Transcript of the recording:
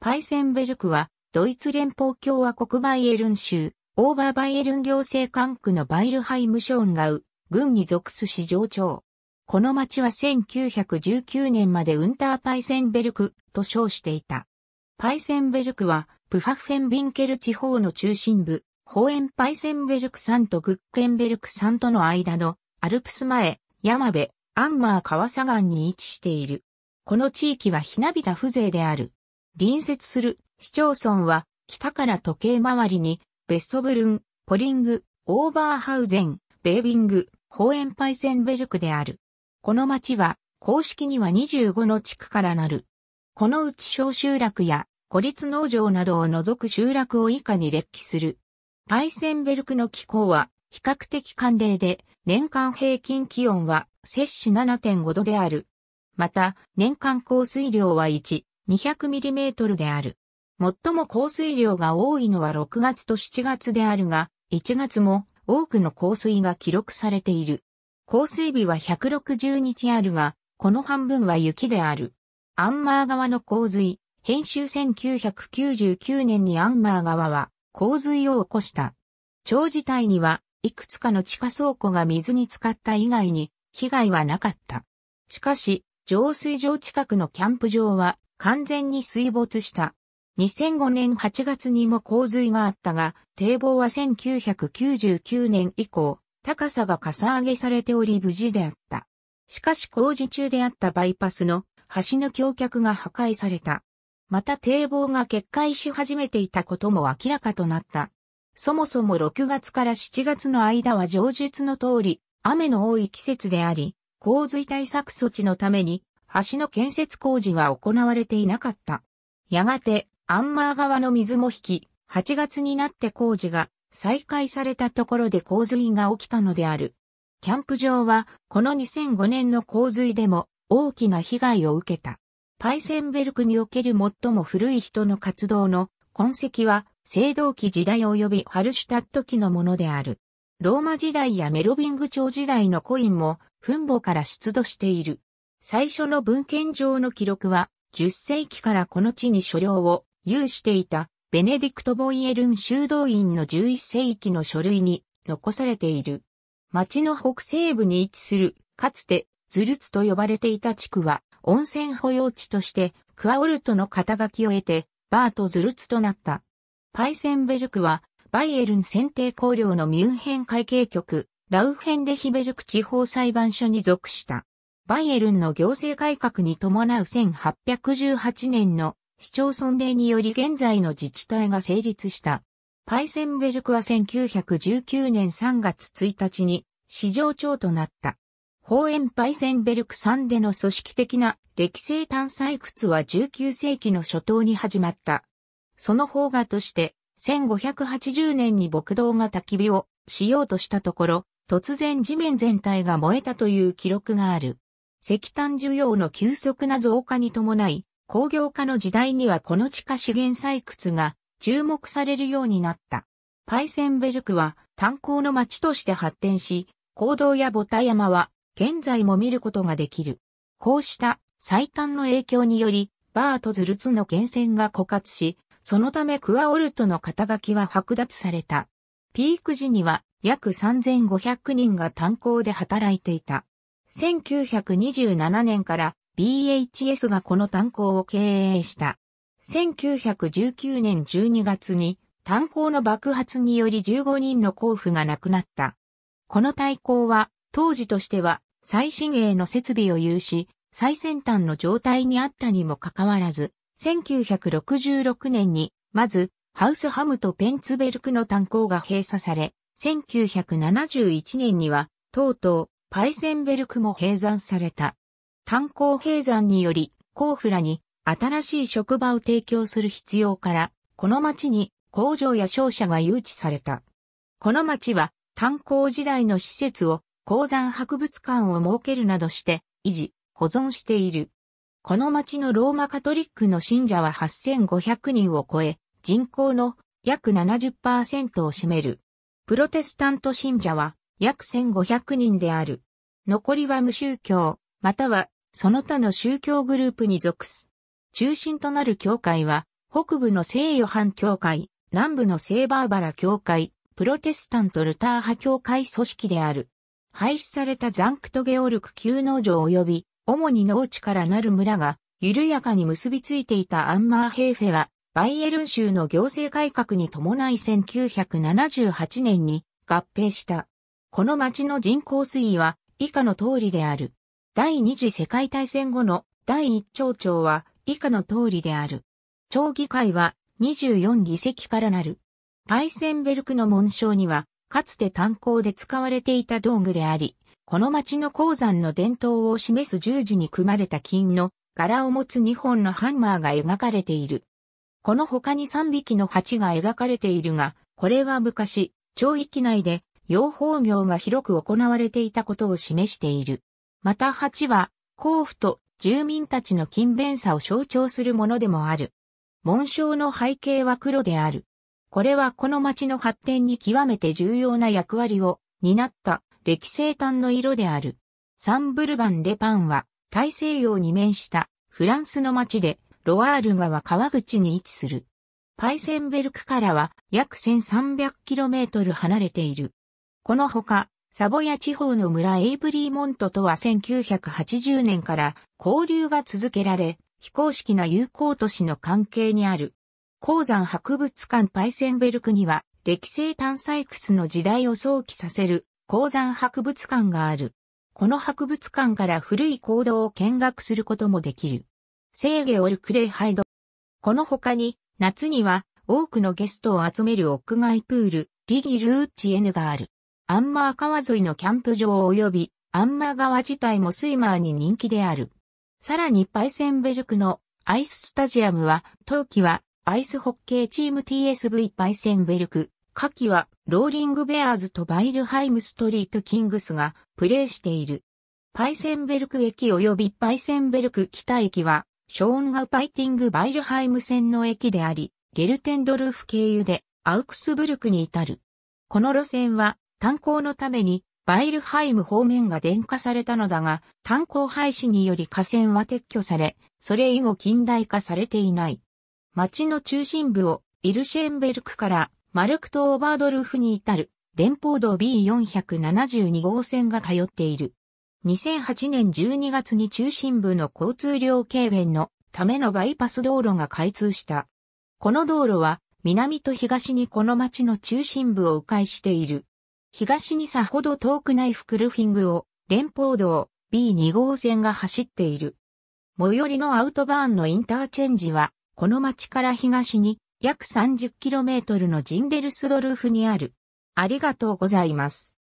パイセンベルクは、ドイツ連邦共和国バイエルン州、オーバーバイエルン行政管区のバイルハイムショーンガウ、軍に属す市場長。この町は1919年までウンターパイセンベルクと称していた。パイセンベルクは、プファフェンビンケル地方の中心部、ホーエンパイセンベルク山とグッケンベルク山との間のアルプス前、山辺、アンマー川ガ岸に位置している。この地域はひなびた風情である。隣接する市町村は、北から時計回りに、ベストブルン、ポリング、オーバーハウゼン、ベービング、ホーエンパイセンベルクである。この町は、公式には25の地区からなる。このうち小集落や孤立農場などを除く集落を以下に列記する。パイセンベルクの気候は比較的寒冷で年間平均気温は摂氏7.5度である。また年間降水量は1 200mm である。最も降水量が多いのは6月と7月であるが、1月も多くの降水が記録されている。降水日は160日あるが、この半分は雪である。アンマー川の洪水、編集1999年にアンマー川は洪水を起こした。長事態には、いくつかの地下倉庫が水に浸かった以外に、被害はなかった。しかし、浄水場近くのキャンプ場は完全に水没した。2005年8月にも洪水があったが、堤防は1999年以降、高さがかさ上げされており無事であった。しかし工事中であったバイパスの橋の橋脚が破壊された。また堤防が決壊し始めていたことも明らかとなった。そもそも6月から7月の間は上述の通り、雨の多い季節であり、洪水対策措置のために橋の建設工事は行われていなかった。やがて、アンマー川の水も引き、8月になって工事が再開されたところで洪水が起きたのである。キャンプ場は、この2005年の洪水でも大きな被害を受けた。パイセンベルクにおける最も古い人の活動の痕跡は、青銅器時代及びハルシュタット期のものである。ローマ時代やメロビング朝時代のコインも、墳墓から出土している。最初の文献上の記録は、10世紀からこの地に所領を有していたベネディクト・ボイエルン修道院の11世紀の書類に残されている。町の北西部に位置する、かつてズルツと呼ばれていた地区は温泉保養地としてクアオルトの肩書きを得てバート・ズルツとなった。パイセンベルクはバイエルン選定公領のミュンヘン会計局ラウフェンレヒベルク地方裁判所に属した。バイエルンの行政改革に伴う1818年の市町村令により現在の自治体が成立した。パイセンベルクは1919年3月1日に市場長となった。ホーエンパイセンベルク3での組織的な歴史探採掘は19世紀の初頭に始まった。その方がとして、1580年に牧道が焚き火をしようとしたところ、突然地面全体が燃えたという記録がある。石炭需要の急速な増加に伴い、工業化の時代にはこの地下資源採掘が注目されるようになった。パイセンベルクは炭鉱の町として発展し、坑道やボタ山は現在も見ることができる。こうした最短の影響により、バーとズルツの源泉が枯渇し、そのためクアオルトの肩書きは剥奪された。ピーク時には約3500人が炭鉱で働いていた。1927年から BHS がこの炭鉱を経営した。1919年12月に炭鉱の爆発により15人の交付が亡くなった。この対抗は当時としては最新鋭の設備を有し、最先端の状態にあったにもかかわらず、1966年にまずハウスハムとペンツベルクの炭鉱が閉鎖され、1971年にはとうとうパイセンベルクも閉山された。炭鉱閉山により、コーフラに新しい職場を提供する必要から、この町に工場や商社が誘致された。この町は炭鉱時代の施設を鉱山博物館を設けるなどして維持、保存している。この町のローマカトリックの信者は8500人を超え、人口の約70%を占める。プロテスタント信者は約1500人である。残りは無宗教、またはその他の宗教グループに属す。中心となる教会は、北部の聖ヨハン教会、南部の聖バーバラ教会、プロテスタントルター派教会組織である。廃止されたザンクトゲオルク旧農場及び、主に農地からなる村が、緩やかに結びついていたアンマーヘーフェは、バイエルン州の行政改革に伴い1978年に合併した。この町の人口推移は以下の通りである。第二次世界大戦後の第一町長は以下の通りである。町議会は24議席からなる。パイセンベルクの紋章には、かつて炭鉱で使われていた道具であり、この町の鉱山の伝統を示す十字に組まれた金の柄を持つ2本のハンマーが描かれている。この他に3匹の鉢が描かれているが、これは昔、町域内で養蜂業が広く行われていたことを示している。また蜂は、甲府と住民たちの勤勉さを象徴するものでもある。紋章の背景は黒である。これはこの町の発展に極めて重要な役割を担った歴生炭の色である。サンブルバン・レパンは大西洋に面したフランスの町でロワール川川口に位置する。パイセンベルクからは約 1300km 離れている。このほか、サボヤ地方の村エイブリーモントとは1980年から交流が続けられ、非公式な友好都市の関係にある。鉱山博物館パイセンベルクには、歴世炭採掘の時代を想起させる鉱山博物館がある。この博物館から古い行動を見学することもできる。ーゲオルクレイハイド。この他に、夏には多くのゲストを集める屋外プール、リギルーチエヌがある。アンマー川沿いのキャンプ場及び、アンマー川自体もスイマーに人気である。さらにパイセンベルクのアイススタジアムは、冬季はアイスホッケーチーム TSV パイセンベルク、夏季はローリングベアーズとバイルハイムストリートキングスがプレーしている。パイセンベルク駅及びパイセンベルク北駅は、ショーンガウパイティングバイルハイム線の駅であり、ゲルテンドルフ経由でアウクスブルクに至る。この路線は炭鉱のためにバイルハイム方面が電化されたのだが、炭鉱廃止により河川は撤去され、それ以後近代化されていない。町の中心部をイルシェンベルクからマルクト・オーバードルフに至る連邦道 B472 号線が通っている。2008年12月に中心部の交通量軽減のためのバイパス道路が開通した。この道路は南と東にこの町の中心部を迂回している。東にさほど遠くないフクルフィングを連邦道 B2 号線が走っている。最寄りのアウトバーンのインターチェンジは、この町から東に約 30km のジンデルスドルフにある。ありがとうございます。